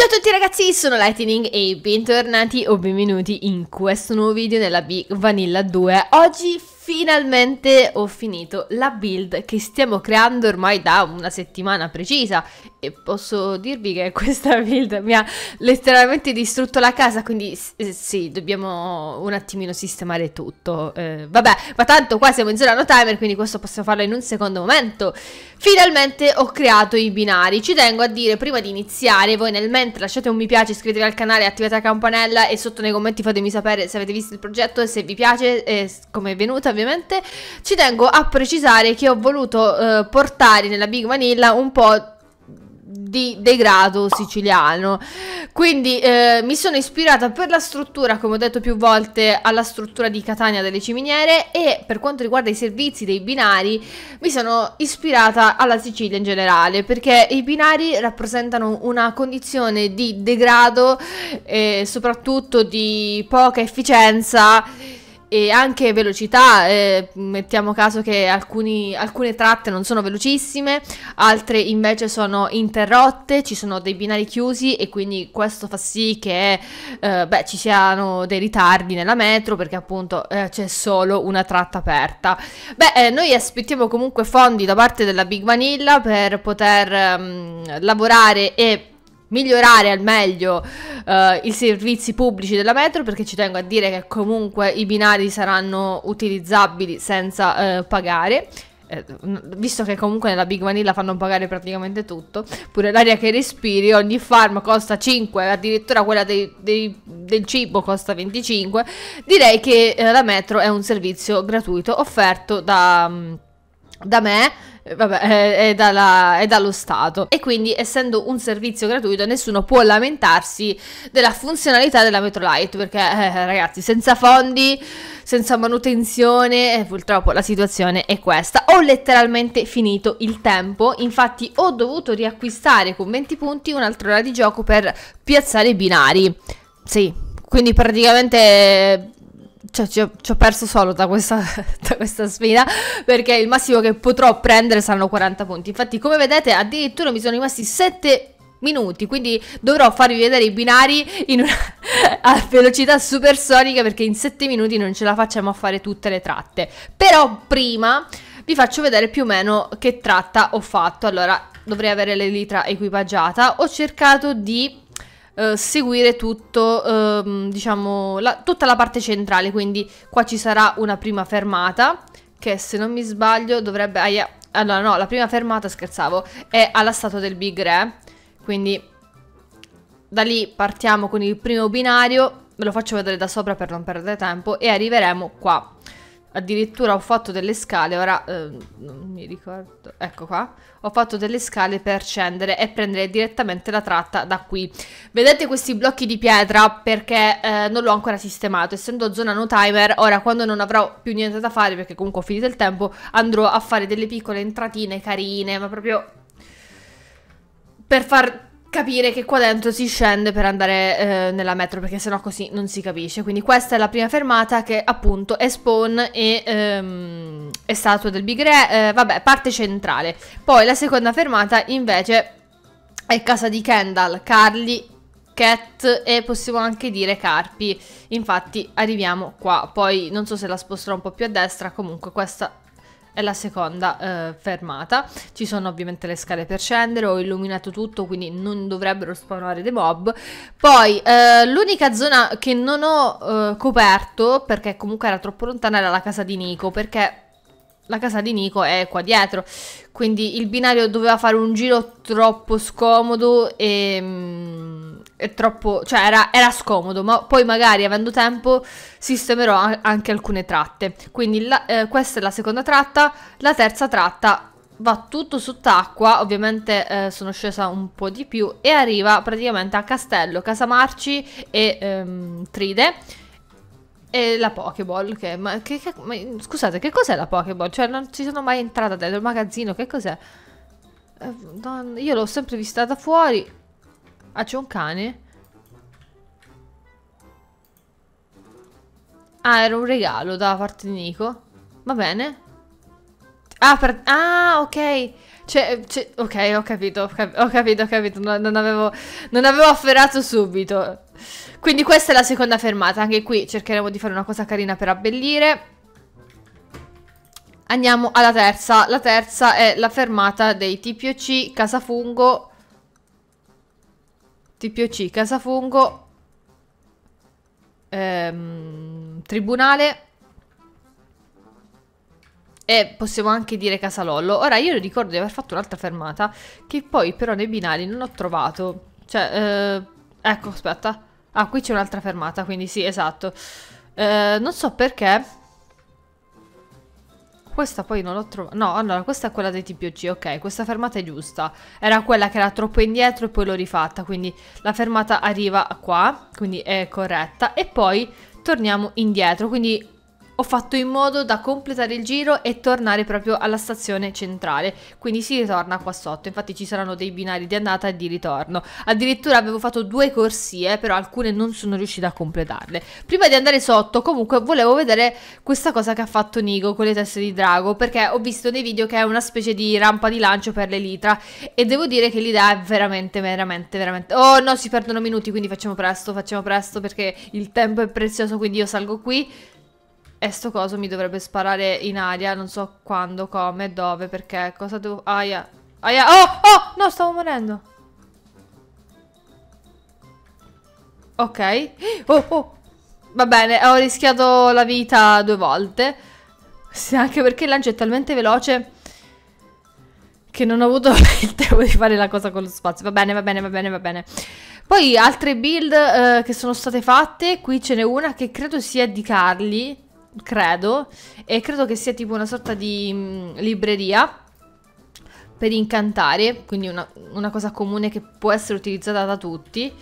Ciao a tutti ragazzi, sono Lightning e bentornati o benvenuti in questo nuovo video della Big Vanilla 2. Oggi finalmente ho finito la build che stiamo creando ormai da una settimana precisa e posso dirvi che questa build mi ha letteralmente distrutto la casa, quindi eh, sì, dobbiamo un attimino sistemare tutto. Eh, vabbè, ma tanto qua siamo in zona no timer, quindi questo possiamo farlo in un secondo momento. Finalmente ho creato i binari. Ci tengo a dire, prima di iniziare, voi nel mentre lasciate un mi piace, iscrivetevi al canale, attivate la campanella e sotto nei commenti fatemi sapere se avete visto il progetto e se vi piace, e eh, come è venuta ovviamente. Ci tengo a precisare che ho voluto eh, portare nella Big Vanilla un po' di degrado siciliano. Quindi eh, mi sono ispirata per la struttura, come ho detto più volte, alla struttura di Catania delle Ciminiere e per quanto riguarda i servizi dei binari mi sono ispirata alla Sicilia in generale perché i binari rappresentano una condizione di degrado e eh, soprattutto di poca efficienza e anche velocità, eh, mettiamo caso che alcuni, alcune tratte non sono velocissime, altre invece sono interrotte, ci sono dei binari chiusi e quindi questo fa sì che eh, beh, ci siano dei ritardi nella metro perché appunto eh, c'è solo una tratta aperta. Beh, eh, noi aspettiamo comunque fondi da parte della Big Vanilla per poter mh, ehm, lavorare e migliorare al meglio eh, i servizi pubblici della metro perché ci tengo a dire che comunque i binari saranno utilizzabili senza eh, pagare eh, visto che comunque nella Big Manila fanno pagare praticamente tutto, pure l'aria che respiri, ogni farm costa 5, addirittura quella dei, dei, del cibo costa 25, direi che eh, la metro è un servizio gratuito offerto da... Mm, da me, eh, vabbè, eh, è, dalla, è, dallo Stato e quindi essendo un servizio gratuito nessuno può lamentarsi della funzionalità della Metro Metrolite perché eh, eh, ragazzi senza fondi, senza manutenzione eh, purtroppo la situazione è questa. Ho letteralmente finito il tempo, infatti ho dovuto riacquistare con 20 punti un'altra ora di gioco per piazzare i binari. Sì, quindi praticamente cioè, ci ho, ci ho, perso solo da questa, da questa, sfida perché il massimo che potrò prendere saranno 40 punti. Infatti, come vedete, addirittura mi sono rimasti 7 minuti, quindi dovrò farvi vedere i binari in una, a velocità supersonica perché in 7 minuti non ce la facciamo a fare tutte le tratte. Però prima vi faccio vedere più o meno che tratta ho fatto. Allora, dovrei avere l'elitra equipaggiata. Ho cercato di eh, seguire tutto, eh, diciamo, la, tutta la parte centrale, quindi qua ci sarà una prima fermata, che se non mi sbaglio dovrebbe... Ah, yeah. Allora no, la prima fermata, scherzavo, è alla statua del Big Re, quindi da lì partiamo con il primo binario, ve lo faccio vedere da sopra per non perdere tempo, e arriveremo qua. Addirittura ho fatto delle scale, ora eh, non mi ricordo, ecco qua, ho fatto delle scale per scendere e prendere direttamente la tratta da qui. Vedete questi blocchi di pietra perché eh, non l'ho ancora sistemato, essendo zona no timer, ora quando non avrò più niente da fare perché comunque ho finito il tempo, andrò a fare delle piccole entratine carine, ma proprio per far capire che qua dentro si scende per andare eh, nella metro perché sennò così non si capisce quindi questa è la prima fermata che appunto è spawn e ehm, è statua del Big Re eh, vabbè parte centrale poi la seconda fermata invece è casa di Kendall, Carly Cat e possiamo anche dire Carpi infatti arriviamo qua poi non so se la sposterò un po' più a destra comunque questa è la seconda eh, fermata. Ci sono ovviamente le scale per scendere, ho illuminato tutto, quindi non dovrebbero spawnare dei mob. Poi eh, l'unica zona che non ho eh, coperto, perché comunque era troppo lontana, era la casa di Nico, perché la casa di Nico è qua dietro. Quindi il binario doveva fare un giro troppo scomodo e... Mh, mm, è troppo, cioè era, era, scomodo, ma poi magari avendo tempo sistemerò anche alcune tratte. Quindi la, eh, questa è la seconda tratta, la terza tratta va tutto sott'acqua, ovviamente eh, sono scesa un po' di più e arriva praticamente a Castello, Casamarci e ehm, Tride. E la Pokéball, che, ma, che, che ma, scusate, che cos'è la Pokéball? Cioè non ci sono mai entrata dentro il magazzino, che cos'è? Eh, io l'ho sempre vista da fuori, Ah, c'è un cane? Ah, era un regalo da parte di Nico. Va bene. Ah, per... ah ok. Cioè, cioè, ok, ho capito, ho capito, ho capito, ho non, avevo, non avevo afferrato subito. Quindi questa è la seconda fermata. Anche qui cercheremo di fare una cosa carina per abbellire. Andiamo alla terza. La terza è la fermata dei TPOC, Casafungo TPOC, Casafongo, ehm, Tribunale e possiamo anche dire Casalollo. Ora io ricordo di aver fatto un'altra fermata che poi però nei binari non ho trovato. Cioè, eh, ecco, aspetta. Ah, qui c'è un'altra fermata, quindi sì, esatto. Eh, non so perché questa poi non l'ho trovata. No, allora, questa è quella dei TPOG, ok, questa fermata è giusta. Era quella che era troppo indietro e poi l'ho rifatta, quindi la fermata arriva qua, quindi è corretta. E poi torniamo indietro, quindi ho fatto in modo da completare il giro e tornare proprio alla stazione centrale, quindi si ritorna qua sotto, infatti ci saranno dei binari di andata e di ritorno. Addirittura avevo fatto due corsie, però alcune non sono riuscita a completarle. Prima di andare sotto, comunque, volevo vedere questa cosa che ha fatto Nico con le teste di drago, perché ho visto nei video che è una specie di rampa di lancio per l'elitra e devo dire che l'idea è veramente, veramente, veramente... Oh no, si perdono minuti, quindi facciamo presto, facciamo presto perché il tempo è prezioso, quindi io salgo qui e sto coso mi dovrebbe sparare in aria, non so quando, come, dove, perché, cosa devo... Aia, aia, oh, oh, no, stavo morendo. Ok, oh, oh, va bene, ho rischiato la vita due volte, sì, anche perché il lancio è talmente veloce che non ho avuto il tempo di fare la cosa con lo spazio, va bene, va bene, va bene, va bene. Poi altre build eh, che sono state fatte, qui ce n'è una che credo sia di Carly, credo, e credo che sia tipo una sorta di mh, mm, libreria per incantare, quindi una, una, cosa comune che può essere utilizzata da tutti.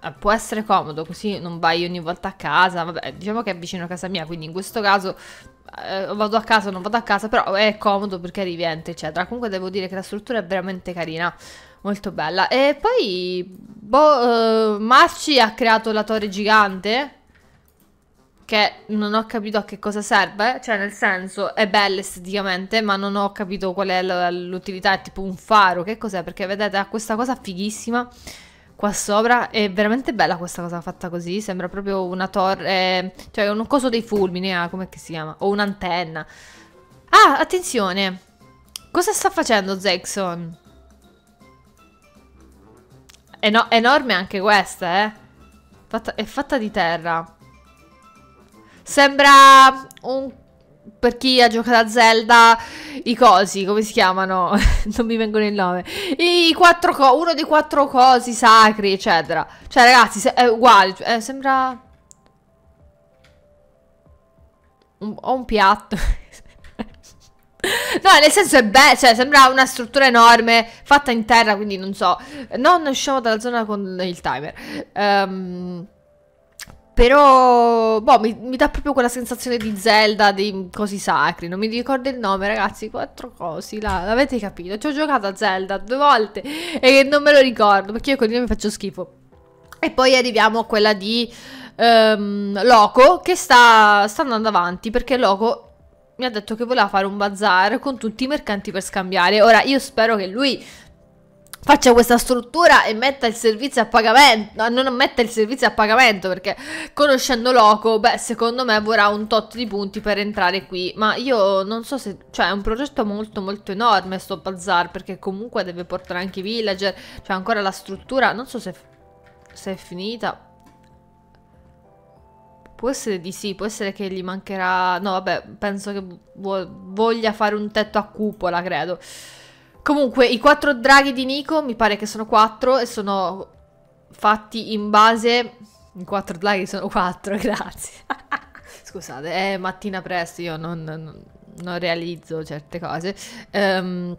Eh, può essere comodo, così non vai ogni volta a casa, vabbè, diciamo che è vicino a casa mia, quindi in questo caso eh, vado a casa o non vado a casa, però è comodo perché arrivi, entri, eccetera. Comunque devo dire che la struttura è veramente carina, molto bella. E poi, boh, eh, Marci ha creato la torre gigante, che non ho capito a che cosa serve, cioè nel senso è bella esteticamente, ma non ho capito qual è l'utilità, è tipo un faro, che cos'è? Perché vedete, ha questa cosa fighissima qua sopra, è veramente bella questa cosa fatta così, sembra proprio una torre, cioè un coso dei fulmini, ah, come si chiama? O un'antenna. Ah, attenzione! Cosa sta facendo Jackson? Eno enorme anche questa, eh? Fatta è fatta di terra. Sembra un... Per chi ha giocato a Zelda, i cosi, come si chiamano? non mi vengono il nome. I quattro co- uno dei quattro cosi sacri, eccetera. Cioè, ragazzi, è uguale. Cioè, eh, sembra... ho un piatto. no, nel senso è beh, cioè sembra una struttura enorme fatta in terra, quindi non so. Non usciamo dalla zona con il timer. Ehm... Um... Però, boh, mi, mi, dà proprio quella sensazione di Zelda, dei cosi sacri. Non mi ricordo il nome, ragazzi. Quattro cosi, là, l'avete capito? Ci ho giocato a Zelda due volte e non me lo ricordo, perché io con i nomi faccio schifo. E poi arriviamo a quella di um, Loco, che sta, sta andando avanti, perché Loco mi ha detto che voleva fare un bazar con tutti i mercanti per scambiare. Ora, io spero che lui faccia questa struttura e metta il servizio a pagamento, no, non metta il servizio a pagamento perché conoscendo Loco, beh, secondo me vorrà un tot di punti per entrare qui, ma io non so se, cioè è un progetto molto molto enorme sto bazar perché comunque deve portare anche i villager, cioè ancora la struttura, non so se, se è finita. Può essere di sì, può essere che gli mancherà... No, vabbè, penso che voglia fare un tetto a cupola, credo. Comunque, i quattro draghi di Nico, mi pare che sono quattro e sono fatti in base... I quattro draghi sono quattro, grazie. Scusate, è mattina presto, io non, non, non realizzo certe cose. Um,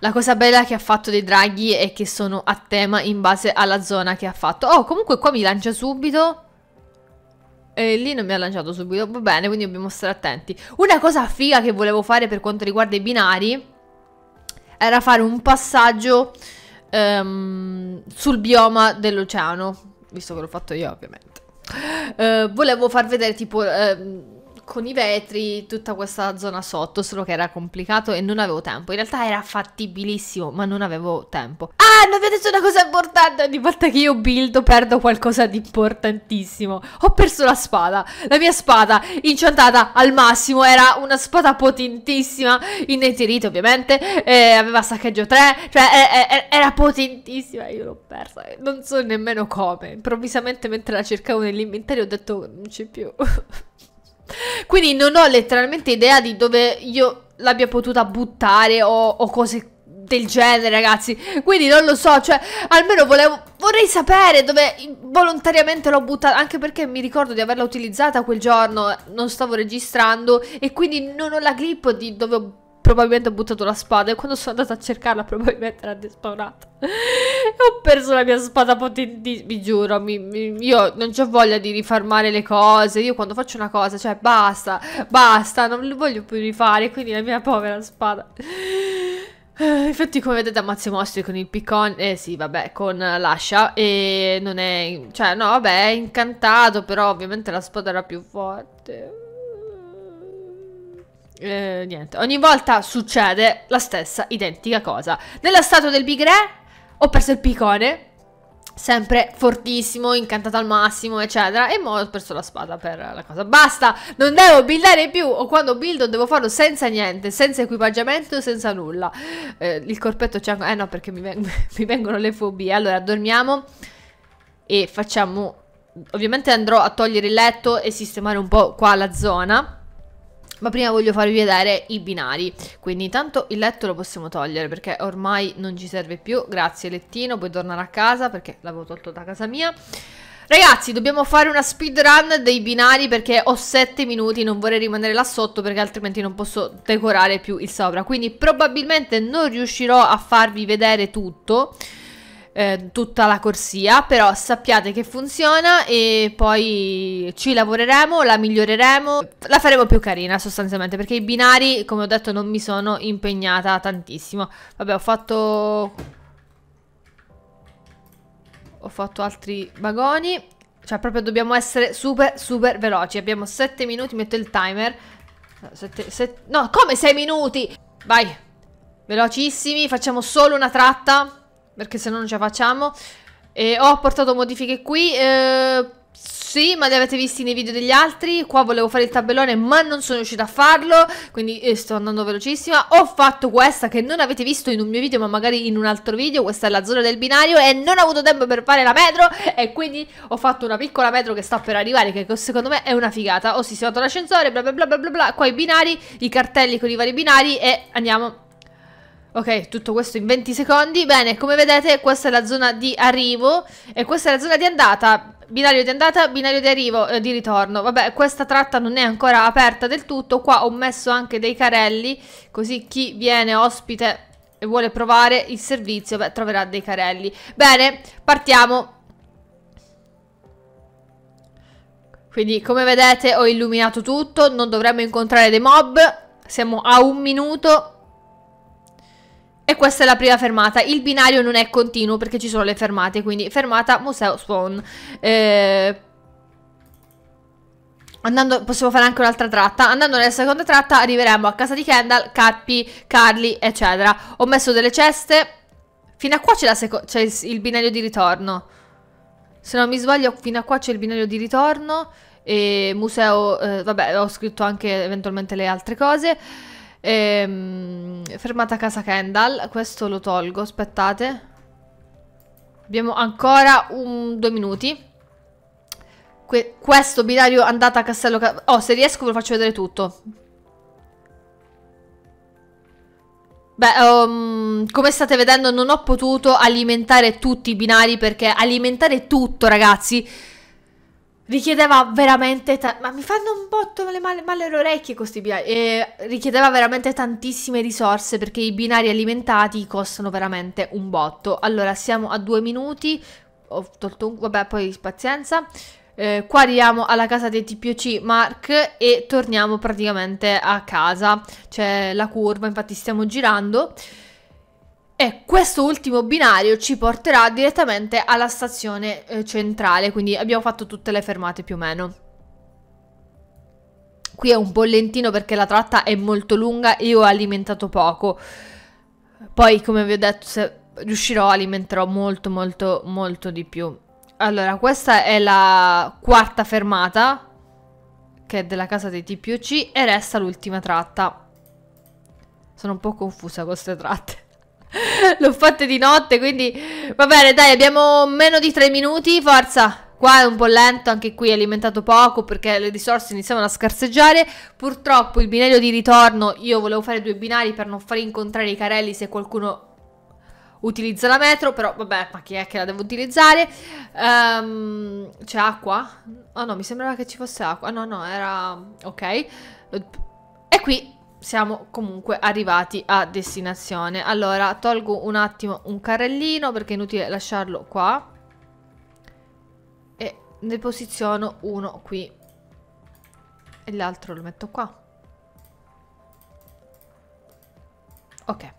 la cosa bella che ha fatto dei draghi è che sono a tema in base alla zona che ha fatto. Oh, comunque qua mi lancia subito. E lì non mi ha lanciato subito. Va bene, quindi dobbiamo stare attenti. Una cosa figa che volevo fare per quanto riguarda i binari era fare un passaggio um, sul bioma dell'oceano, visto che l'ho fatto io ovviamente. Uh, volevo far vedere tipo... Uh, con i vetri tutta questa zona sotto, solo che era complicato e non avevo tempo. In realtà era fattibilissimo, ma non avevo tempo. Ah, non vi ho detto una cosa importante, ogni volta che io buildo perdo qualcosa di importantissimo. Ho perso la spada, la mia spada inciantata al massimo, era una spada potentissima, innetirita ovviamente, eh, aveva saccheggio 3, cioè eh, eh, eh, era potentissima, io l'ho persa, non so nemmeno come. Improvvisamente mentre la cercavo nell'inventario ho detto non c'è più. Quindi non ho letteralmente idea di dove io l'abbia potuta buttare o, o cose del genere, ragazzi. Quindi non lo so, cioè, almeno volevo, vorrei sapere dove volontariamente l'ho buttata, anche perché mi ricordo di averla utilizzata quel giorno, non stavo registrando e quindi non ho la clip di dove ho buttato probabilmente ho buttato la spada e quando sono andata a cercarla probabilmente era despawnata. e ho perso la mia spada potentissima, vi giuro, mi, mi, io non ho voglia di rifarmare le cose, io quando faccio una cosa, cioè basta, basta, non lo voglio più rifare, quindi la mia povera spada. Infatti, come vedete, ammazzo i mostri con il piccone. Eh sì, vabbè, con l'ascia. E non è. Cioè, no, vabbè, è incantato. Però, ovviamente, la spada era più forte. Eh, niente, ogni volta succede la stessa identica cosa. Nella statua del Big Re ho perso il picone, sempre fortissimo, incantato al massimo, eccetera. E mo ho perso la spada per la cosa. Basta, non devo buildare più. O quando buildo devo farlo senza niente, senza equipaggiamento, senza nulla. Eh, il corpetto c'è ancora... Eh no, perché mi, veng mi vengono le fobie. Allora, dormiamo e facciamo... Ovviamente andrò a togliere il letto e sistemare un po' qua la zona ma prima voglio farvi vedere i binari quindi intanto il letto lo possiamo togliere perché ormai non ci serve più grazie lettino puoi tornare a casa perché l'avevo tolto da casa mia Ragazzi, dobbiamo fare una speedrun dei binari perché ho 7 minuti, non vorrei rimanere là sotto perché altrimenti non posso decorare più il sopra. Quindi probabilmente non riuscirò a farvi vedere tutto. Eh, tutta la corsia, però sappiate che funziona e poi ci lavoreremo, la miglioreremo, la faremo più carina sostanzialmente, perché i binari, come ho detto, non mi sono impegnata tantissimo. Vabbè, ho fatto... Ho fatto altri vagoni. Cioè, proprio dobbiamo essere super, super veloci. Abbiamo 7 minuti, metto il timer. 7, 7, no, come 6 minuti? Vai, velocissimi, facciamo solo una tratta perché se no non ce la facciamo. E ho portato modifiche qui, eh, sì, ma li avete visti nei video degli altri, qua volevo fare il tabellone ma non sono riuscita a farlo, quindi eh, sto andando velocissima. Ho fatto questa che non avete visto in un mio video ma magari in un altro video, questa è la zona del binario e non ho avuto tempo per fare la metro e quindi ho fatto una piccola metro che sta per arrivare che secondo me è una figata. Ho sistemato l'ascensore, bla bla bla bla bla, qua i binari, i cartelli con i vari binari e andiamo Ok, tutto questo in 20 secondi. Bene, come vedete questa è la zona di arrivo e questa è la zona di andata. Binario di andata, binario di arrivo, eh, di ritorno. Vabbè, questa tratta non è ancora aperta del tutto. Qua ho messo anche dei carelli, così chi viene ospite e vuole provare il servizio beh, troverà dei carelli. Bene, partiamo. Quindi, come vedete, ho illuminato tutto. Non dovremmo incontrare dei mob. Siamo a un minuto. E questa è la prima fermata, il binario non è continuo perché ci sono le fermate, quindi fermata Museo Swan. Eh, Andando, possiamo fare anche un'altra tratta. Andando nella seconda tratta arriveremo a casa di Kendall, Cappy, Carly, eccetera. Ho messo delle ceste. Fino a qua c'è, il binario di ritorno. Se non mi sbaglio, fino a qua c'è il binario di ritorno. E museo, eh, vabbè, ho scritto anche eventualmente le altre cose. Ehm, fermata a casa Kendall. Questo lo tolgo, aspettate. Abbiamo ancora un, due minuti. Que questo binario andata a Castello... Oh, se riesco ve lo faccio vedere tutto. Beh, um, come state vedendo non ho potuto alimentare tutti i binari perché alimentare tutto, ragazzi richiedeva veramente ma mi fanno un botto le male, male le orecchie questi binari e richiedeva veramente tantissime risorse perché i binari alimentati costano veramente un botto allora siamo a due minuti ho tolto un vabbè poi pazienza eh, qua arriviamo alla casa dei TPOC Mark e torniamo praticamente a casa c'è la curva infatti stiamo girando e questo ultimo binario ci porterà direttamente alla stazione eh, centrale, quindi abbiamo fatto tutte le fermate più o meno. Qui è un po' lentino perché la tratta è molto lunga e ho alimentato poco. Poi, come vi ho detto, se riuscirò alimenterò molto molto molto di più. Allora, questa è la quarta fermata, che è della casa dei TPOC, e resta l'ultima tratta. Sono un po' confusa con queste tratte. L'ho fatta di notte, quindi... Va bene, dai, abbiamo meno di 3 minuti, forza! Qua è un po' lento, anche qui è alimentato poco perché le risorse iniziavano a scarseggiare. Purtroppo il binario di ritorno, io volevo fare due binari per non far incontrare i carelli se qualcuno utilizza la metro, però vabbè, ma chi è che la devo utilizzare? Um, c'è acqua? Ah oh, no, mi sembrava che ci fosse acqua. no, no, era... ok. E qui siamo comunque arrivati a destinazione. Allora, tolgo un attimo un carrellino perché è inutile lasciarlo qua. E ne posiziono uno qui. E l'altro lo metto qua. Ok.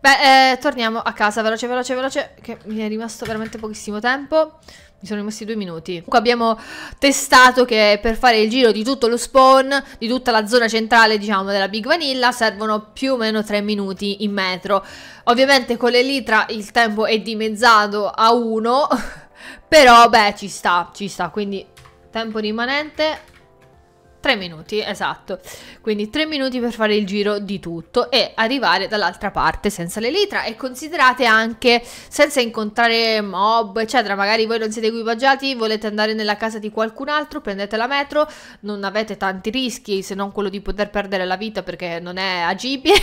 Beh, eh, torniamo a casa, veloce, veloce, veloce, che mi è rimasto veramente pochissimo tempo. Mi sono rimasti due minuti. Comunque abbiamo testato che per fare il giro di tutto lo spawn, di tutta la zona centrale, diciamo, della Big Vanilla, servono più o meno tre minuti in metro. Ovviamente con l'elitra il tempo è dimezzato a uno, però beh, ci sta, ci sta, quindi tempo rimanente Tre minuti, esatto. Quindi tre minuti per fare il giro di tutto e arrivare dall'altra parte senza l'elitra. E considerate anche senza incontrare mob, eccetera. Magari voi non siete equipaggiati, volete andare nella casa di qualcun altro, prendete la metro, non avete tanti rischi se non quello di poter perdere la vita perché non è agibile.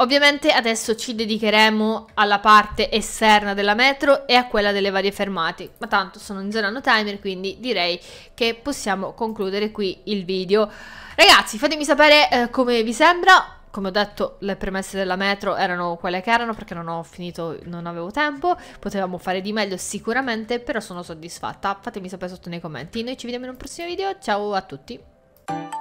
Ovviamente adesso ci dedicheremo alla parte esterna della metro e a quella delle varie fermate, ma tanto sono in zona no timer quindi direi che possiamo concludere qui il video. Ragazzi fatemi sapere eh, come vi sembra, come ho detto le premesse della metro erano quelle che erano perché non ho finito, non avevo tempo, potevamo fare di meglio sicuramente però sono soddisfatta, fatemi sapere sotto nei commenti. Noi ci vediamo in un prossimo video, ciao a tutti!